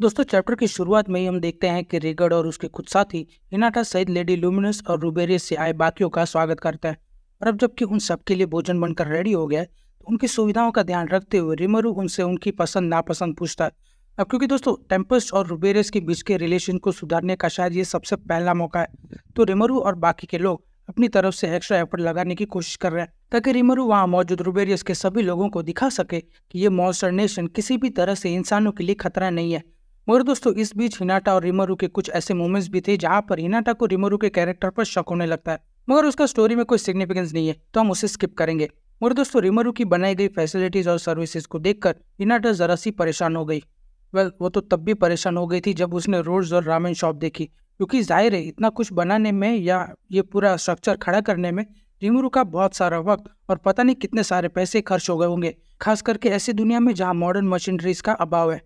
दोस्तों चैप्टर की शुरुआत में ही हम देखते हैं कि रेगड और उसके कुछ साथी हिनाटा सहित लेडी लुमिनस और रूबेरियस से आए बाकियों का स्वागत करता है और अब जबकि उन सबके लिए भोजन बनकर रेडी हो गया तो उनकी सुविधाओं का ध्यान रखते हुए रिमरू उनसे उनकी पसंद नापसंद पूछता है अब क्योंकि दोस्तों टेम्पस्ट और रूबेरियस के बीच के रिलेशन को सुधारने का शायद ये सबसे पहला मौका है तो रिमरू और बाकी के लोग अपनी तरफ से एक्स्ट्रा एफर्ट लगाने की कोशिश कर रहे हैं ताकि रिमरू वहाँ मौजूद रुबेरियस के सभी लोगों को दिखा सके कि ये मॉन्स्टर नेशन किसी भी तरह से इंसानों के लिए खतरा नहीं है मगर दोस्तों इस बीच हिनाटा और रिमरू के कुछ ऐसे मोमेंट्स भी थे जहाँ पर हिनाटा को रिमरू के कैरेक्टर पर शक होने लगता है मगर उसका स्टोरी में कोई सिग्निफिकेंस नहीं है तो हम उसे स्किप करेंगे मगर दोस्तों रिमरू की बनाई गई फैसिलिटीज और सर्विसेज को देखकर हिनाटा जरा सी परेशान हो गई वेल वो तो तब भी परेशान हो गई थी जब उसने रोड्स और रामेन शॉप देखी क्योंकि जाहिर है इतना कुछ बनाने में या ये पूरा स्ट्रक्चर खड़ा करने में रिमरू का बहुत सारा वक्त और पता नहीं कितने सारे पैसे खर्च हो गए होंगे खास करके ऐसी दुनिया में जहाँ मॉडर्न मशीनरीज का अभाव है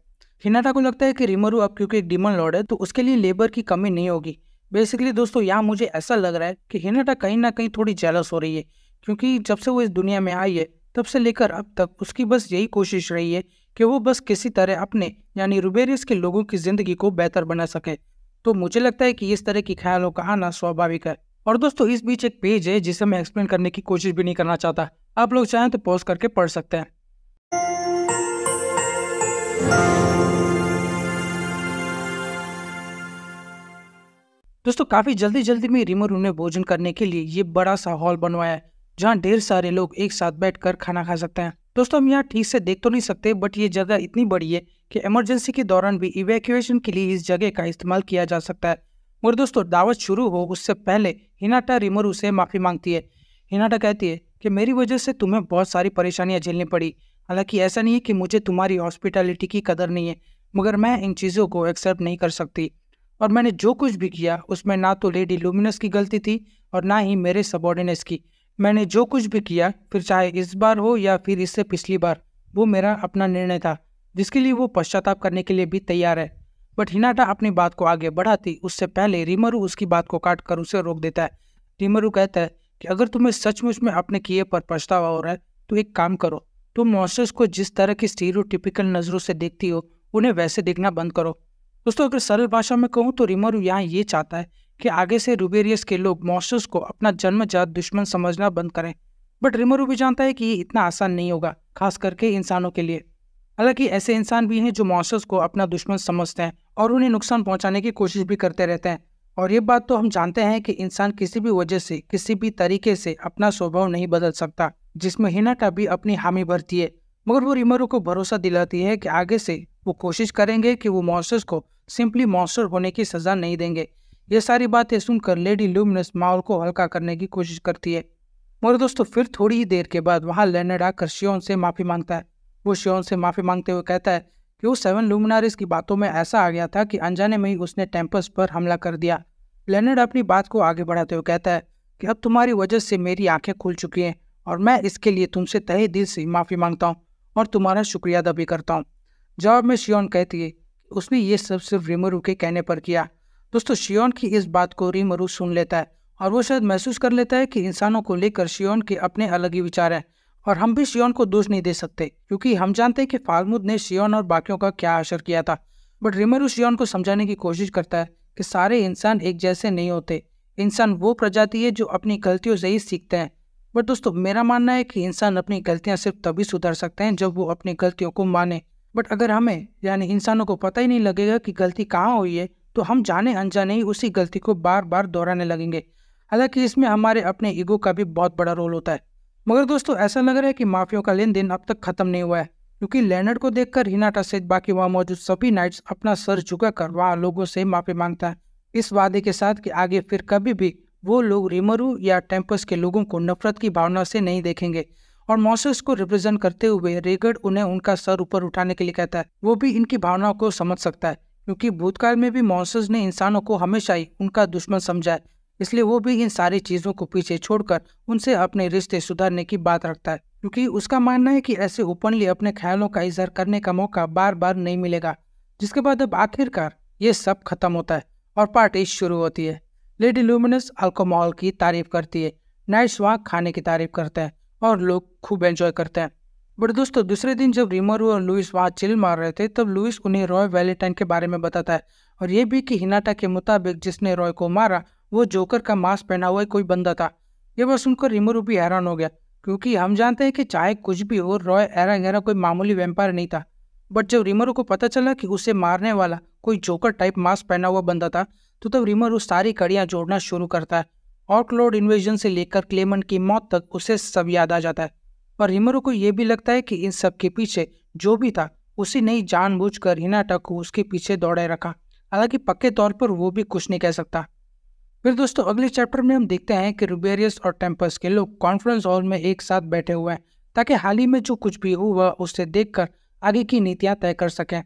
हिनाटा को लगता है कि रिमरू अब क्योंकि एक डिमन लॉर्ड है तो उसके लिए लेबर की कमी नहीं होगी बेसिकली दोस्तों यहाँ मुझे ऐसा लग रहा है कि हिनाटा कहीं ना कहीं थोड़ी जेलस हो रही है क्योंकि जब से वो इस दुनिया में आई है तब से लेकर अब तक उसकी बस यही कोशिश रही है कि वो बस किसी तरह अपने यानी रुबेरियस के लोगों की ज़िंदगी को बेहतर बना सके तो मुझे लगता है कि इस तरह के ख्यालों का आना स्वाभाविक है और दोस्तों इस बीच एक पेज है जिसे मैं एक्सप्लेन करने की कोशिश भी नहीं करना चाहता आप लोग चाहें तो पॉज करके पढ़ सकते हैं दोस्तों काफ़ी जल्दी जल्दी में रिमर उन्हें ने भोजन करने के लिए ये बड़ा सा हॉल बनवाया है जहाँ ढेर सारे लोग एक साथ बैठकर खाना खा सकते हैं दोस्तों हम यहाँ ठीक से देख तो नहीं सकते बट ये जगह इतनी बड़ी है कि इमरजेंसी के दौरान भी इवैक्यूएशन के लिए इस जगह का इस्तेमाल किया जा सकता है मगर दोस्तों दावत शुरू हो उससे पहले हिनाटा रिमर से माफ़ी मांगती है हिनाटा कहती है कि मेरी वजह से तुम्हें बहुत सारी परेशानियाँ झेलनी पड़ी हालांकि ऐसा नहीं है कि मुझे तुम्हारी हॉस्पिटैलिटी की कदर नहीं है मगर मैं इन चीज़ों को एक्सेप्ट नहीं कर सकती और मैंने जो कुछ भी किया उसमें ना तो लेडी लुमिनस की गलती थी और ना ही मेरे सबॉर्डिनेट्स की मैंने जो कुछ भी किया फिर चाहे इस बार हो या फिर इससे पिछली बार वो मेरा अपना निर्णय था जिसके लिए वो पश्चाताप करने के लिए भी तैयार है बट हिनाटा अपनी बात को आगे बढ़ाती उससे पहले रिमरू उसकी बात को काट कर उसे रोक देता है रिमरू कहता है कि अगर तुम्हें सचमुच में अपने किए पर पछतावा हो रहा है तो एक काम करो तुम मॉस्टर्स को जिस तरह की स्टीरियोटिपिकल नज़रों से देखती हो उन्हें वैसे देखना बंद करो दोस्तों अगर सरल भाषा में कहूँ तो रिमरू यहाँ ये चाहता है कि आगे से रूबेरियस के लोग मॉशस को अपना जन्मजात दुश्मन समझना बंद करें बट रिमरू भी जानता है कि ये इतना आसान नहीं होगा खास करके इंसानों के लिए हालांकि ऐसे इंसान भी हैं जो मॉस्टर्स को अपना दुश्मन समझते हैं और उन्हें नुकसान पहुंचाने की कोशिश भी करते रहते हैं और ये बात तो हम जानते हैं कि इंसान किसी भी वजह से किसी भी तरीके से अपना स्वभाव नहीं बदल सकता जिसमें हिनाटा भी अपनी हामी भरती है मगर वो रिमरू को भरोसा दिलाती है कि आगे से वो कोशिश करेंगे कि वो मॉस्टर्स को सिंपली मॉन्स्टर होने की सज़ा नहीं देंगे ये सारी बातें सुनकर लेडी ल्यूमिनस माहौल को हल्का करने की कोशिश करती है मगर दोस्तों फिर थोड़ी ही देर के बाद वहाँ लेनेड आकर श्योन से माफ़ी मांगता है वो श्योन से माफ़ी मांगते हुए कहता है कि वो सेवन लुमिनारिस की बातों में ऐसा आ गया था कि अनजाने में ही उसने टेम्पस पर हमला कर दिया लेनेड अपनी बात को आगे बढ़ाते हुए कहता है कि अब तुम्हारी वजह से मेरी आंखें खुल चुकी हैं और मैं इसके लिए तुमसे तहे दिल से माफ़ी मांगता हूँ और तुम्हारा शुक्रिया अदा भी करता हूँ जवाब में श्योन कहती है उसने ये सब सिर्फ रिमरू के कहने पर किया दोस्तों शियोन की इस बात को रिमरू सुन लेता है और वो शायद महसूस कर लेता है कि इंसानों को लेकर शियोन के अपने अलग ही विचार हैं और हम भी शियोन को दोष नहीं दे सकते क्योंकि हम जानते हैं कि फालमुद ने शियोन और बाकियों का क्या असर किया था बट रिमरू शियोन को समझाने की कोशिश करता है कि सारे इंसान एक जैसे नहीं होते इंसान वो प्रजाति है जो अपनी गलतियों से ही सीखते हैं बट दोस्तों मेरा मानना है कि इंसान अपनी गलतियाँ सिर्फ तभी सुधार सकते हैं जब वो अपनी गलतियों को माने बट अगर हमें यानी इंसानों को पता ही नहीं लगेगा कि गलती कहाँ हुई है तो हम जाने अनजाने ही उसी गलती को बार बार दोहराने लगेंगे हालांकि इसमें हमारे अपने ईगो का भी बहुत बड़ा रोल होता है मगर दोस्तों ऐसा लग रहा है कि माफियों का लेन देन अब तक खत्म नहीं हुआ है क्योंकि लेनर्ड को देखकर हिनाटा सहित बाकी वहाँ मौजूद सभी नाइट्स अपना सर झुका कर वहाँ लोगों से माफी मांगता है इस वादे के साथ कि आगे फिर कभी भी वो लोग रिमरू या टेम्पस के लोगों को नफरत की भावना से नहीं देखेंगे और मॉसेस को रिप्रेजेंट करते हुए रेगर्ड उन्हें उनका सर ऊपर उठाने के लिए कहता है वो भी इनकी भावनाओं को समझ सकता है क्योंकि भूतकाल में भी मॉसेस ने इंसानों को हमेशा ही उनका दुश्मन समझा है इसलिए वो भी इन सारी चीज़ों को पीछे छोड़कर उनसे अपने रिश्ते सुधारने की बात रखता है क्योंकि उसका मानना है कि ऐसे ओपनली अपने ख्यालों का इजहार करने का मौका बार बार नहीं मिलेगा जिसके बाद अब आखिरकार ये सब खत्म होता है और पार्टी शुरू होती है लेडी लुमिनस अल्कोमॉल की तारीफ करती है नाइट्स वॉक खाने की तारीफ करता है और लोग खूब एंजॉय करते हैं बट दोस्तों दूसरे दिन जब रिमरू और लुइस वहाँ चिल मार रहे थे तब लुइस उन्हें रॉय वैलेंटाइन के बारे में बताता है और ये भी कि हिनाटा के मुताबिक जिसने रॉय को मारा वो जोकर का मास्क पहना हुआ कोई बंदा था ये बस सुनकर रिमरू भी हैरान हो गया क्योंकि हम जानते हैं कि चाहे कुछ भी हो रॉय एरा गहरा कोई मामूली वेम्पायर नहीं था बट जब रिमरू को पता चला कि उसे मारने वाला कोई जोकर टाइप मास्क पहना हुआ बंदा था तो तब रिमरू सारी कड़ियाँ जोड़ना शुरू करता है ऑटलोड इन्वेजन से लेकर क्लेमन की मौत तक उसे सब याद आ जाता है पर हिमरो को यह भी लगता है कि इन सब के पीछे जो भी था उसी ने कर हिनाटा को उसके पीछे दौड़े रखा हालांकि पक्के तौर पर वो भी कुछ नहीं कह सकता फिर दोस्तों अगले चैप्टर में हम देखते हैं कि रुबेरियस और टेम्पस के लोग कॉन्फ्रेंस हॉल में एक साथ बैठे हुए हैं ताकि हाल ही में जो कुछ भी हुआ उसे देखकर आगे की नीतियाँ तय कर सकें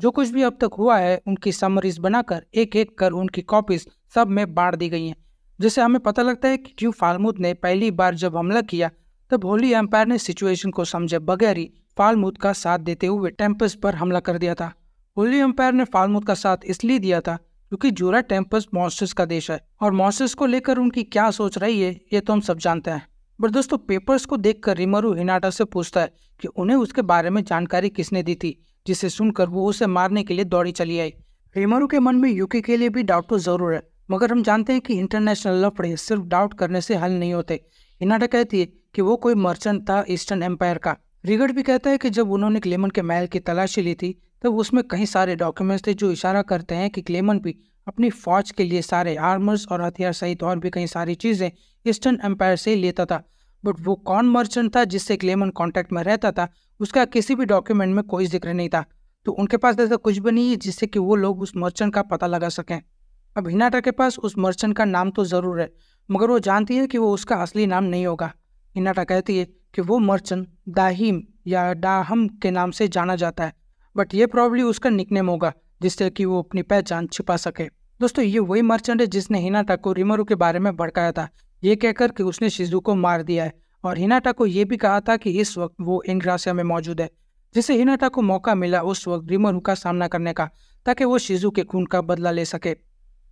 जो कुछ भी अब तक हुआ है उनकी समरीज बनाकर एक एक कर उनकी कॉपीज सब में बांट दी गई हैं जैसे हमें पता लगता है कि क्यों फालमूद ने पहली बार जब हमला किया तब होली एम्पायर ने सिचुएशन को समझे बगैर ही फालमूद का साथ देते हुए टेम्पस पर हमला कर दिया था होली एम्पायर ने फालमूद का साथ इसलिए दिया था क्योंकि जूरा टेम्पस मॉस्टर्स का देश है और मॉस्टर्स को लेकर उनकी क्या सोच रही है ये तो हम सब जानते हैं बट दोस्तों पेपर्स को देख कर रिमरू हिनाटा से पूछता है कि उन्हें उसके बारे में जानकारी किसने दी थी जिसे सुनकर वो उसे मारने के लिए दौड़ी चली आई रिमरू के मन में यूके के लिए भी डाउट तो जरूर है मगर हम जानते हैं कि इंटरनेशनल लफड़े सिर्फ डाउट करने से हल नहीं होते हिनाडा कहती है कि वो कोई मर्चेंट था ईस्टर्न एम्पायर का रिगर्ड भी कहता है कि जब उन्होंने क्लेमन के महल की तलाशी ली थी तब उसमें कई सारे डॉक्यूमेंट्स थे जो इशारा करते हैं कि क्लेमन भी अपनी फौज के लिए सारे आर्मर्स और हथियार सहित और भी कई सारी चीज़ें ईस्टर्न एम्पायर से लेता था बट वो कौन मर्चेंट था जिससे क्लेमन कॉन्टैक्ट में रहता था उसका किसी भी डॉक्यूमेंट में कोई जिक्र नहीं था तो उनके पास ऐसा कुछ भी नहीं है जिससे कि वो लोग उस मर्चेंट का पता लगा सकें अब हिनाटा के पास उस मर्चेंट का नाम तो ज़रूर है मगर वो जानती है कि वो उसका असली नाम नहीं होगा हिनाटा कहती है कि वो मर्चेंट दाहिम या डाहम के नाम से जाना जाता है बट ये प्रॉब्ली उसका निकनेम होगा जिससे कि वो अपनी पहचान छिपा सके दोस्तों ये वही मर्चेंट है जिसने हिनाटा को रिमरू के बारे में भड़काया था ये कहकर कि उसने शिजु को मार दिया है और हिनाटा को ये भी कहा था कि इस वक्त वो इनग्रासिया में मौजूद है जिसे हिनाटा को मौका मिला उस वक्त रिमरू का सामना करने का ताकि वो शिजु के खून का बदला ले सके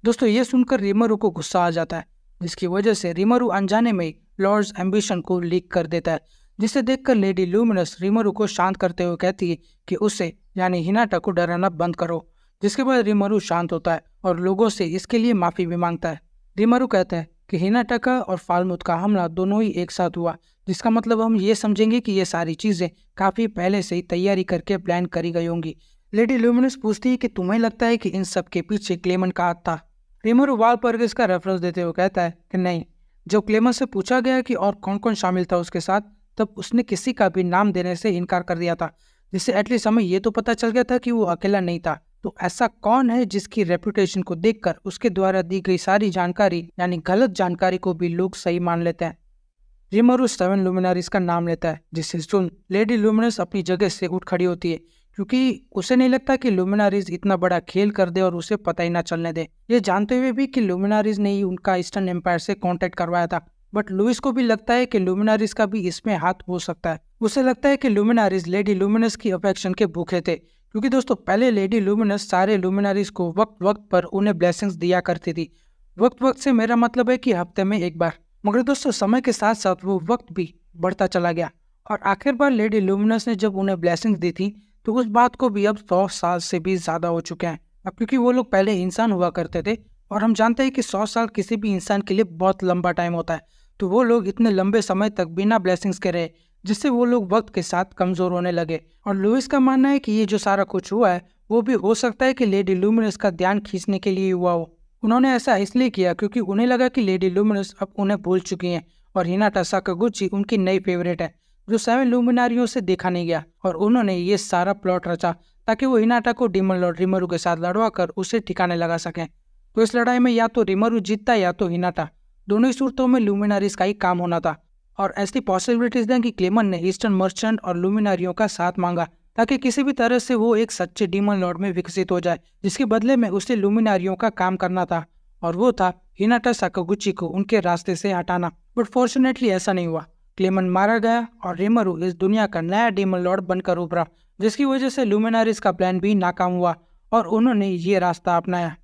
दोस्तों ये सुनकर रिमरू को गुस्सा आ जाता है जिसकी वजह से रिमरू अनजाने में लॉर्ड्स एम्बिशन को लीक कर देता है जिसे देखकर लेडी लूमिनस रिमरू को शांत करते हुए कहती है कि उसे यानी हिनाटा को डराना बंद करो जिसके बाद रिमरू शांत होता है और लोगों से इसके लिए माफ़ी भी मांगता है रिमरू कहता है कि हिनाटा का और फालमुद का हमला दोनों ही एक साथ हुआ जिसका मतलब हम ये समझेंगे कि ये सारी चीज़ें काफ़ी पहले से ही तैयारी करके प्लान करी गई होंगी लेडी ल्यूमिनस पूछती है कि तुम्हें लगता है कि इन सब के पीछे क्लेमन का हाथ था वाल वालबर्ग इसका रेफरेंस देते हुए कहता है कि नहीं जब क्लेमर से पूछा गया कि और कौन कौन शामिल था उसके साथ तब उसने किसी का भी नाम देने से इनकार कर दिया था जिससे एटलीस्ट हमें ये तो पता चल गया था कि वो अकेला नहीं था तो ऐसा कौन है जिसकी रेपुटेशन को देखकर उसके द्वारा दी गई सारी जानकारी यानी गलत जानकारी को भी लोग सही मान लेते हैं रिमरू सेवन लुमिनारीज का नाम लेता है जिससे सुन लेडी लुमिनस अपनी जगह से उठ खड़ी होती है क्योंकि उसे नहीं लगता कि लुमिनारीज इतना बड़ा खेल कर दे और उसे पता ही ना चलने दे ये जानते हुए भी कि लुमिनारीज ने ही उनका ईस्टर्न एम्पायर से कॉन्टेक्ट करवाया था बट लुइस को भी लगता है कि लुमिनारीज का भी इसमें हाथ हो सकता है उसे लगता है कि लुमिनारीज लेडी लुमिनस की अफेक्शन के भूखे थे क्योंकि दोस्तों पहले लेडी लुमिनस सारे लुमिनारीज को वक्त वक्त पर उन्हें ब्लेसिंग्स दिया करती थी वक्त वक्त से मेरा मतलब है कि हफ्ते में एक बार मगर दोस्तों समय के साथ साथ वो वक्त भी बढ़ता चला गया और आखिर बार लेडी लुमिनस ने जब उन्हें ब्लैसिंग दी थी तो उस बात को भी अब सौ साल से भी ज़्यादा हो चुके हैं अब क्योंकि वो लोग पहले इंसान हुआ करते थे और हम जानते हैं कि सौ साल किसी भी इंसान के लिए बहुत लंबा टाइम होता है तो वो लोग इतने लंबे समय तक बिना ब्लेसिंग्स के रहे जिससे वो लोग वक्त के साथ कमज़ोर होने लगे और लुइस का मानना है कि ये जो सारा कुछ हुआ है वो भी हो सकता है कि लेडी लुमिनस का ध्यान खींचने के लिए हुआ हो उन्होंने ऐसा इसलिए किया क्योंकि उन्हें लगा कि लेडी लुमिनस अब उन्हें भूल चुकी हैं और का साकागुची उनकी नई फेवरेट है जो सेवन लुमिनारियों से देखा नहीं गया और उन्होंने ये सारा प्लॉट रचा ताकि वो हिनाटा को डिमन लॉर्ड रिमरू के साथ लड़वा कर उसे ठिकाने लगा सकें तो इस लड़ाई में या तो रिमरू जीतता या तो हिनाटा दोनों ही सूरतों में लुमिनारीज का ही काम होना था और ऐसी पॉसिबिलिटीज दें कि क्लेमन ने ईस्टर्न मर्चेंट और लुमिनारियों का साथ मांगा ताकि किसी भी तरह से वो एक सच्चे डिमन लॉर्ड में विकसित हो जाए जिसके बदले में उसे लुमिनारियों का काम करना था और वो था हिनाटा साकागुची को उनके रास्ते से हटाना बट फॉर्चुनेटली ऐसा नहीं हुआ क्लेमन मारा गया और रेमरू इस दुनिया का नया डेमन लॉर्ड बनकर उभरा जिसकी वजह से लुमिनारिस का प्लान भी नाकाम हुआ और उन्होंने ये रास्ता अपनाया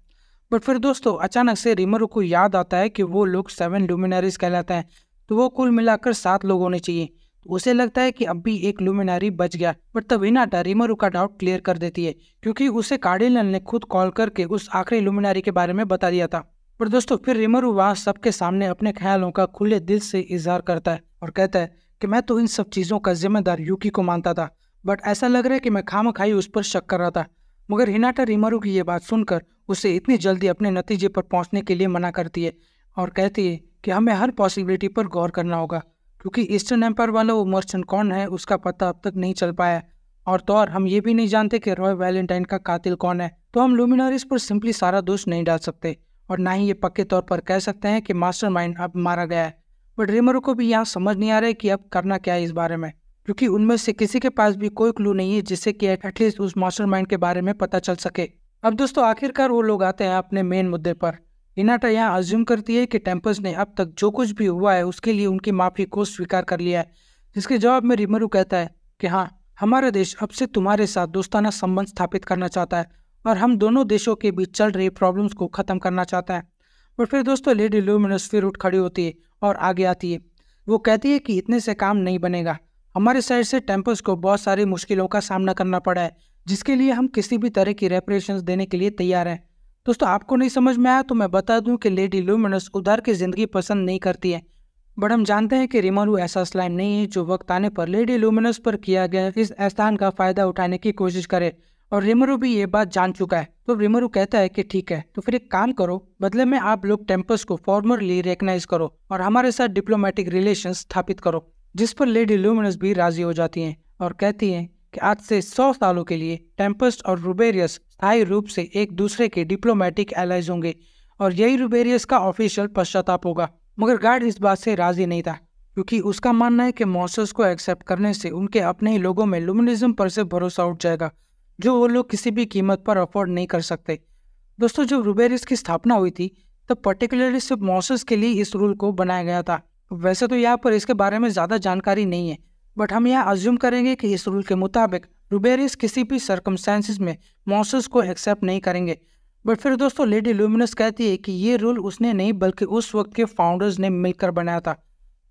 बट फिर दोस्तों अचानक से रेमरू को याद आता है कि वो लोग सेवन लुमिनारिस कहलाते हैं तो वो कुल मिलाकर सात लोग होने चाहिए उसे लगता है कि अब भी एक लुमिनारी बच गया बट तब इनाटा रिमरू का डाउट क्लियर कर देती है क्योंकि उसे कार्डिनल ने खुद कॉल करके उस आखिरी लुमिनारी के बारे में बता दिया था पर दोस्तों फिर रिमरू वहाँ सबके सामने अपने ख्यालों का खुले दिल से इजहार करता है और कहता है कि मैं तो इन सब चीज़ों का जिम्मेदार यूकी को मानता था बट ऐसा लग रहा है कि मैं खाम खाई उस पर शक कर रहा था मगर हिनाटा रिमारू की ये बात सुनकर उसे इतनी जल्दी अपने नतीजे पर पहुंचने के लिए मना करती है और कहती है कि हमें हर पॉसिबिलिटी पर गौर करना होगा क्योंकि ईस्टर्न एम्पायर वाला वो मर्चन कौन है उसका पता अब तक नहीं चल पाया और तो और हम ये भी नहीं जानते कि रॉय वैलेंटाइन का कातिल कौन है तो हम लुमिनारिस पर सिंपली सारा दोष नहीं डाल सकते और ना ही ये पक्के तौर पर कह सकते हैं कि मास्टरमाइंड अब मारा गया है बट ड्रीमरों को भी यहाँ समझ नहीं आ रहा है कि अब करना क्या है इस बारे में क्योंकि उनमें से किसी के पास भी कोई क्लू नहीं है जिससे कि एटलीस्ट उस मास्टर के बारे में पता चल सके अब दोस्तों आखिरकार वो लोग आते हैं अपने मेन मुद्दे पर इनाटा यहाँ अज्यूम करती है कि टेम्पस ने अब तक जो कुछ भी हुआ है उसके लिए उनकी माफ़ी को स्वीकार कर लिया है जिसके जवाब में रिमरू कहता है कि हाँ हमारा देश अब से तुम्हारे साथ दोस्ताना संबंध स्थापित करना चाहता है और हम दोनों देशों के बीच चल रही प्रॉब्लम्स को ख़त्म करना चाहता है बट फिर दोस्तों लेडी ल्यूमिनस फिर उठ खड़ी होती है और आगे आती है वो कहती है कि इतने से काम नहीं बनेगा हमारे साइड से टेम्पल्स को बहुत सारी मुश्किलों का सामना करना पड़ा है जिसके लिए हम किसी भी तरह की रेपरेशन देने के लिए तैयार हैं दोस्तों आपको नहीं समझ में आया तो मैं बता दूं कि लेडी ल्यूमिनस उधार की ज़िंदगी पसंद नहीं करती है बट हम जानते हैं कि रिमोलो ऐसा स्लाइम नहीं है जो वक्त आने पर लेडी ल्यूमिनस पर किया गया इस एहसान का फ़ायदा उठाने की कोशिश करे और रेमरू भी ये बात जान चुका है तो रेमरू कहता है कि ठीक है तो फिर एक काम करो बदले में आप लोग टेम्पस को फॉर्मली रिकनाइज करो और हमारे साथ डिप्लोमेटिक रिलेशन स्थापित करो जिस पर लेडी लूमिनस भी राजी हो जाती हैं और कहती हैं कि आज से सौ सालों के लिए टेम्पस्ट और रूबेरियस स्थायी रूप से एक दूसरे के डिप्लोमेटिक एलाइज होंगे और यही रूबेरियस का ऑफिशियल पश्चाताप होगा मगर गार्ड इस बात से राजी नहीं था क्योंकि उसका मानना है कि मॉसस को एक्सेप्ट करने से उनके अपने ही लोगों में लुमिनिज्म पर से भरोसा उठ जाएगा जो वो लोग किसी भी कीमत पर अफोर्ड नहीं कर सकते दोस्तों जब रुबेरिस की स्थापना हुई थी तो पर्टिकुलरली सिर्फ मॉसेस के लिए इस रूल को बनाया गया था वैसे तो यहाँ पर इसके बारे में ज़्यादा जानकारी नहीं है बट हम यहाँ अज्यूम करेंगे कि इस रूल के मुताबिक रुबेरिस किसी भी सर्कमस्टांसिस में मॉसेस को एक्सेप्ट नहीं करेंगे बट फिर दोस्तों लेडी लूमिनस कहती है कि ये रूल उसने नहीं बल्कि उस वक्त के फाउंडर्स ने मिलकर बनाया था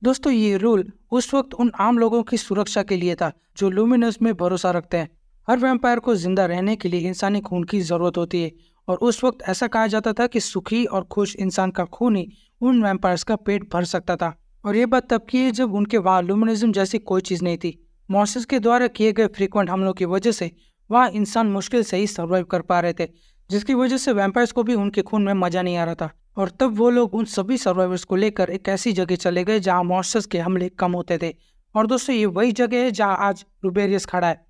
दोस्तों ये रूल उस वक्त उन आम लोगों की सुरक्षा के लिए था जो लूमिनस में भरोसा रखते हैं हर वैम्पायर को ज़िंदा रहने के लिए इंसानी खून की ज़रूरत होती है और उस वक्त ऐसा कहा जाता था कि सुखी और खुश इंसान का खून ही उन वैम्पायर्स का पेट भर सकता था और ये बात तब की है जब उनके वहाँ लुमिनिज्म जैसी कोई चीज़ नहीं थी मॉसिस के द्वारा किए गए फ्रीक्वेंट हमलों की वजह से वहाँ इंसान मुश्किल से ही सर्वाइव कर पा रहे थे जिसकी वजह से वैम्पायर्स को भी उनके खून में मज़ा नहीं आ रहा था और तब वो लोग उन सभी सर्वाइवर्स को लेकर एक ऐसी जगह चले गए जहाँ मॉसिस के हमले कम होते थे और दोस्तों ये वही जगह है जहाँ आज रुबेरियस खड़ा है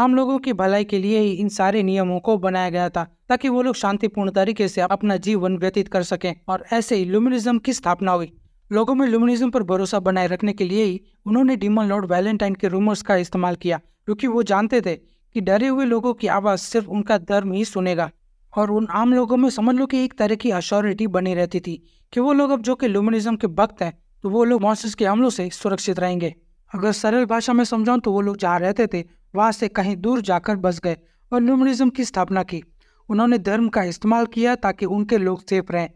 आम लोगों की भलाई के लिए ही इन सारे नियमों को बनाया गया था ताकि वो लोग शांतिपूर्ण तरीके से अपना जीवन व्यतीत कर सकें और ऐसे ही लुमिनिज्म की स्थापना हुई लोगों में लुमिनिज्म पर भरोसा बनाए रखने के लिए ही उन्होंने डिमन लॉर्ड वैलेंटाइन के रूमर्स का इस्तेमाल किया क्योंकि वो जानते थे कि डरे हुए लोगों की आवाज़ सिर्फ उनका धर्म ही सुनेगा और उन आम लोगों में समझ लो कि एक तरह की अश्योरिटी बनी रहती थी कि वो लोग अब जो कि लुमिनिज्म के वक्त हैं तो वो लोग मॉन्स्टर्स के हमलों से सुरक्षित रहेंगे अगर सरल भाषा में समझाऊं तो वो लोग जहाँ रहते थे वहाँ से कहीं दूर जाकर बस गए और ल्यूमिनिज्म की स्थापना की उन्होंने धर्म का इस्तेमाल किया ताकि उनके लोग सेफ रहें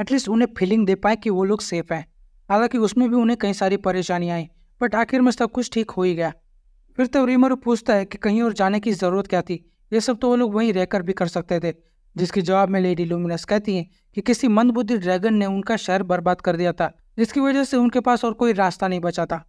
एटलीस्ट उन्हें फीलिंग दे पाए कि वो लोग सेफ हैं हालांकि उसमें भी उन्हें कई सारी परेशानियाँ आई बट आखिर में सब कुछ ठीक हो ही गया फिर तो रीमर पूछता है कि कहीं और जाने की ज़रूरत क्या थी ये सब तो वो लोग वहीं रहकर भी कर सकते थे जिसके जवाब में लेडी लुमिनस कहती हैं कि किसी मंदबुद्धि ड्रैगन ने उनका शहर बर्बाद कर दिया था जिसकी वजह से उनके पास और कोई रास्ता नहीं बचा था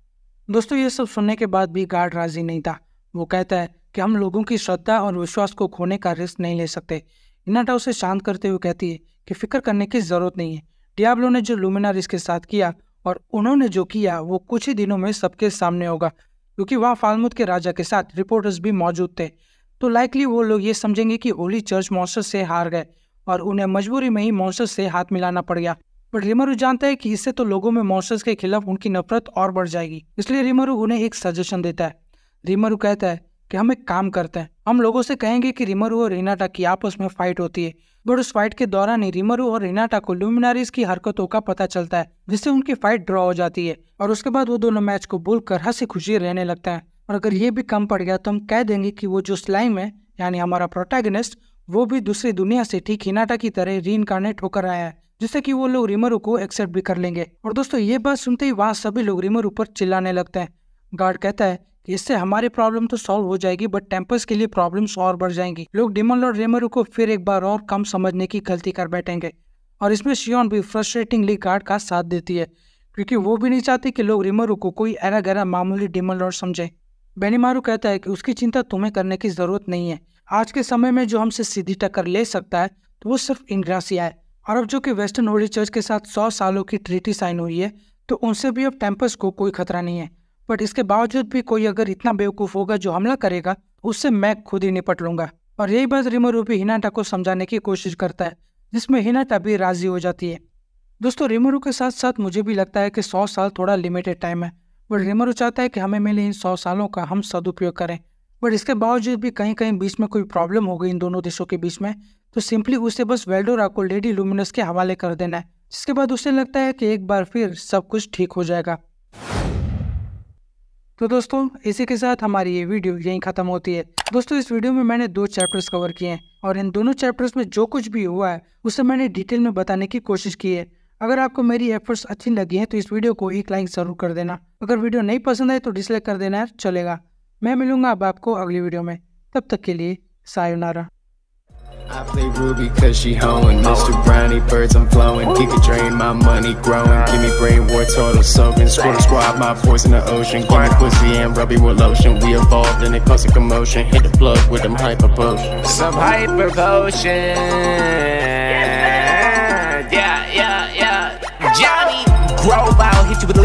दोस्तों ये सब सुनने के बाद भी गार्ड राजी नहीं था वो कहता है कि हम लोगों की श्रद्धा और विश्वास को खोने का रिस्क नहीं ले सकते इनाटा उसे शांत करते हुए कहती है कि फिक्र करने की ज़रूरत नहीं है डियाब्लो ने जो लुमिनार इसके साथ किया और उन्होंने जो किया वो कुछ ही दिनों में सबके सामने होगा क्योंकि वहाँ फालमुद के राजा के साथ रिपोर्टर्स भी मौजूद थे तो लाइकली वो लोग ये समझेंगे कि ओली चर्च मॉन्स्टर से हार गए और उन्हें मजबूरी में ही मॉन्स्टर से हाथ मिलाना पड़ गया बट रिमरू जानता है कि इससे तो लोगों में मॉन्स्टर्स के खिलाफ उनकी नफरत और बढ़ जाएगी इसलिए रिमरू उन्हें एक सजेशन देता है रिमरू कहता है कि हम एक काम करते हैं हम लोगों से कहेंगे कि रिमरू और रिनाटा की आपस में फाइट होती है बट उस फाइट के दौरान ही रिमरू और रिनाटा को लुमिनारीज की हरकतों का पता चलता है जिससे उनकी फाइट ड्रॉ हो जाती है और उसके बाद वो दोनों मैच को भूल कर हंसी खुशी रहने लगता है और अगर ये भी कम पड़ गया तो हम कह देंगे कि वो जो स्लाइम है यानी हमारा प्रोटेगनिस्ट वो भी दूसरी दुनिया से ठीक हिनाटा की तरह री इनकारनेट होकर आया है जिससे कि वो लोग रिमरू को एक्सेप्ट भी कर लेंगे और दोस्तों ये बात सुनते ही वहाँ सभी लोग रिमरू पर चिल्लाने लगते हैं गार्ड कहता है इससे हमारी प्रॉब्लम तो सॉल्व हो जाएगी बट टेम्पर्स के लिए प्रॉब्लम्स और बढ़ जाएंगी लोग डिमन और रेमरू को फिर एक बार और कम समझने की गलती कर बैठेंगे और इसमें शियोन भी फ्रस्ट्रेटिंगली कार्ड का साथ देती है क्योंकि वो भी नहीं चाहती कि लोग रिमरू को कोई अरा गहरा मामूली डिमल लॉर्ड समझें बेनीमारू कहता है कि उसकी चिंता तुम्हें करने की ज़रूरत नहीं है आज के समय में जो हमसे सीधी टक्कर ले सकता है तो वो सिर्फ इंग्रासिया है और अब जो कि वेस्टर्न होली चर्च के साथ सौ सालों की ट्रीटी साइन हुई है तो उनसे भी अब टेम्पस को कोई खतरा नहीं है बट इसके बावजूद भी कोई अगर इतना बेवकूफ़ होगा जो हमला करेगा उससे मैं खुद ही निपट लूंगा और यही बात रिमो रूपी हिनाटा को समझाने की कोशिश करता है जिसमें हिनाटा भी राज़ी हो जाती है दोस्तों रिमोरू के साथ साथ मुझे भी लगता है कि सौ साल थोड़ा लिमिटेड टाइम है बट रेमरू चाहता है कि हमें मिले इन सौ सालों का हम सदुपयोग करें बट इसके बावजूद भी कहीं कहीं बीच में कोई प्रॉब्लम हो गई इन दोनों देशों के बीच में तो सिंपली उसे बस वेल्डोरा को लेडी लुमिनस के हवाले कर देना है जिसके बाद उसे लगता है कि एक बार फिर सब कुछ ठीक हो जाएगा तो दोस्तों इसी के साथ हमारी ये वीडियो यहीं ख़त्म होती है दोस्तों इस वीडियो में मैंने दो चैप्टर्स कवर किए हैं और इन दोनों चैप्टर्स में जो कुछ भी हुआ है उसे मैंने डिटेल में बताने की कोशिश की है अगर आपको मेरी एफर्ट्स अच्छी लगी है तो इस वीडियो को एक लाइक ज़रूर कर देना अगर वीडियो नहीं पसंद आए तो डिसलाइक कर देना चलेगा मैं मिलूंगा अब आपको अगली वीडियो में तब तक के लिए सायोनारा I play Ruby cause she hoeing Mr. Brownie birds I'm flowing Keep it drain my money growing Give me brain war total soaking Squirtle squad my voice in the ocean Give me pussy and rub with lotion We evolved and it caused a commotion Hit the plug with them hyper potions Some hyper potion Yeah, yeah, yeah Johnny Grove, I'll hit you with leaf